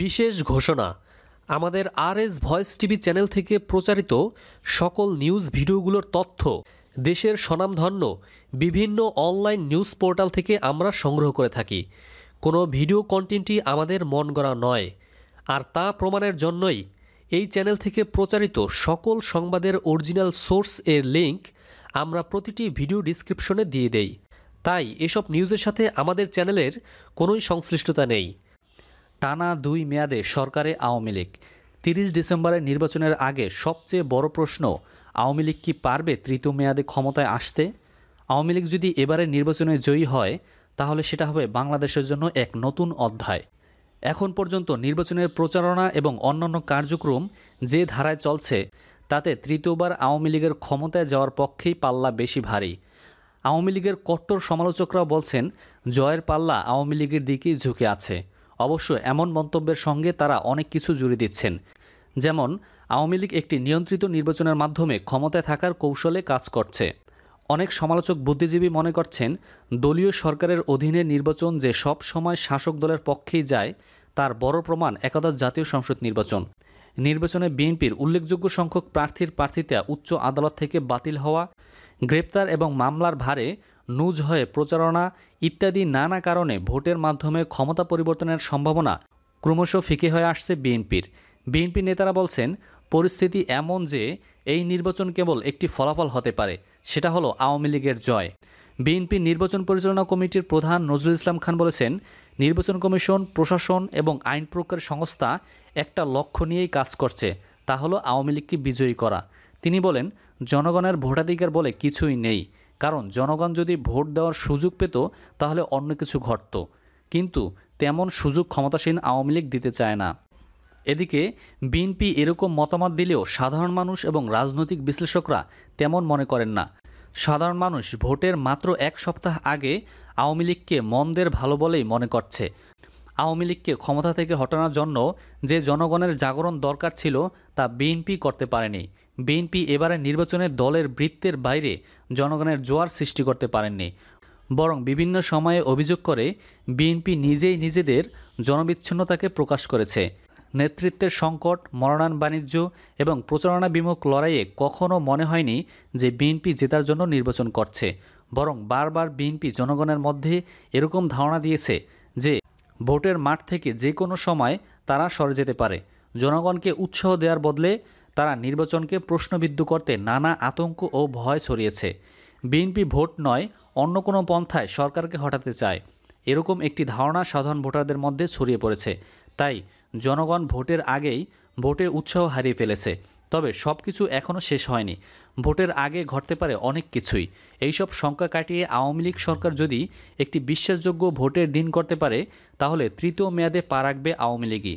বিশেষ ঘোষণা আমাদের R S voice TV channel থেকে প্রচারিত সকল নিউজ ভিডিওগুলোর তথ্য দেশের স্বনামধন্য বিভিন্ন অনলাইন নিউজ পোর্টাল থেকে আমরা সংগ্রহ করে থাকি কোনো ভিডিও কন্টেন্টই আমাদের মন গড়া নয় আর তা প্রমাণের জন্যই এই চ্যানেল থেকে প্রচারিত সকল সংবাদের অরিজিনাল সোর্স এর লিঙ্ক আমরা প্রতিটি ভিডিও ডিসক্রিপশনে দিয়ে দেই তাই এসব নিউজের সাথে আমাদের চ্যানেলের কোনোই সংশ্লিষ্টতা নেই টানা দুই মেয়াদে সরকারে আওয়ামী লীগ তিরিশ ডিসেম্বরের নির্বাচনের আগে সবচেয়ে বড় প্রশ্ন আওয়ামী লীগ কি পারবে তৃতীয় মেয়াদে ক্ষমতায় আসতে আওয়ামী লীগ যদি এবারের নির্বাচনে জয়ী হয় তাহলে সেটা হবে বাংলাদেশের জন্য এক নতুন অধ্যায় এখন পর্যন্ত নির্বাচনের প্রচারণা এবং অন্যান্য কার্যক্রম যে ধারায় চলছে তাতে তৃতীয়বার আওয়ামী লীগের ক্ষমতায় যাওয়ার পক্ষেই পাল্লা বেশি ভারী আওয়ামী লীগের কট্টর সমালোচকরা বলছেন জয়ের পাল্লা আওয়ামী লীগের দিকেই ঝুঁকে আছে অবশ্য এমন মন্তব্যের সঙ্গে তারা অনেক কিছু জুড়ে দিচ্ছেন যেমন আওয়ামী লীগ একটি নিয়ন্ত্রিত নির্বাচনের মাধ্যমে ক্ষমতায় থাকার কৌশলে কাজ করছে অনেক সমালোচক বুদ্ধিজীবী মনে করছেন দলীয় সরকারের অধীনে নির্বাচন যে সব সময় শাসক দলের পক্ষেই যায় তার বড় প্রমাণ একাদশ জাতীয় সংসদ নির্বাচন নির্বাচনে বিএনপির উল্লেখযোগ্য সংখ্যক প্রার্থীর প্রার্থিতা উচ্চ আদালত থেকে বাতিল হওয়া গ্রেপ্তার এবং মামলার ভারে নুজ হয়ে প্রচারণা ইত্যাদি নানা কারণে ভোটের মাধ্যমে ক্ষমতা পরিবর্তনের সম্ভাবনা ক্রমশ ফিকে হয়ে আসছে বিএনপির বিএনপি নেতারা বলছেন পরিস্থিতি এমন যে এই নির্বাচন কেবল একটি ফলাফল হতে পারে সেটা হলো আওয়ামী লীগের জয় বিএনপি নির্বাচন পরিচালনা কমিটির প্রধান নজরুল ইসলাম খান বলেছেন নির্বাচন কমিশন প্রশাসন এবং আইন প্রকার সংস্থা একটা লক্ষ্য নিয়েই কাজ করছে তা হলো আওয়ামী লীগকে বিজয়ী করা তিনি বলেন জনগণের ভোটাধিকার বলে কিছুই নেই কারণ জনগণ যদি ভোট দেওয়ার সুযোগ পেত তাহলে অন্য কিছু ঘটত কিন্তু তেমন সুযোগ ক্ষমতাসীন আওয়ামী লীগ দিতে চায় না এদিকে বিএনপি এরকম মতামত দিলেও সাধারণ মানুষ এবং রাজনৈতিক বিশ্লেষকরা তেমন মনে করেন না সাধারণ মানুষ ভোটের মাত্র এক সপ্তাহ আগে আওয়ামী লীগকে মন্দের ভালো বলেই মনে করছে আওয়ামী লীগকে ক্ষমতা থেকে হটানোর জন্য যে জনগণের জাগরণ দরকার ছিল তা বিএনপি করতে পারেনি বিএনপি এবারের নির্বাচনে দলের বৃত্তের বাইরে জনগণের জোয়ার সৃষ্টি করতে পারেননি বরং বিভিন্ন সময়ে অভিযোগ করে বিএনপি নিজেই নিজেদের জনবিচ্ছিন্নতাকে প্রকাশ করেছে নেতৃত্বের সংকট মরণান বাণিজ্য এবং প্রচারণা বিমুখ লড়াইয়ে কখনও মনে হয়নি যে বিএনপি জেতার জন্য নির্বাচন করছে বরং বারবার বিএনপি জনগণের মধ্যে এরকম ধারণা দিয়েছে যে ভোটের মাঠ থেকে যে কোনো সময় তারা সরে যেতে পারে জনগণকে উৎসাহ দেওয়ার বদলে তারা নির্বাচনকে প্রশ্নবিদ্ধ করতে নানা আতঙ্ক ও ভয় ছড়িয়েছে বিএনপি ভোট নয় অন্য কোনো পন্থায় সরকারকে হটাতে চায় এরকম একটি ধারণা সাধারণ ভোটারদের মধ্যে ছড়িয়ে পড়েছে তাই জনগণ ভোটের আগেই ভোটে উৎসাহ হারিয়ে ফেলেছে তবে সব কিছু এখনও শেষ হয়নি ভোটের আগে ঘটতে পারে অনেক কিছুই এইসব শঙ্কা কাটিয়ে আওয়ামী লীগ সরকার যদি একটি বিশ্বাসযোগ্য ভোটের দিন করতে পারে তাহলে তৃতীয় মেয়াদে পা রাখবে আওয়ামী লীগই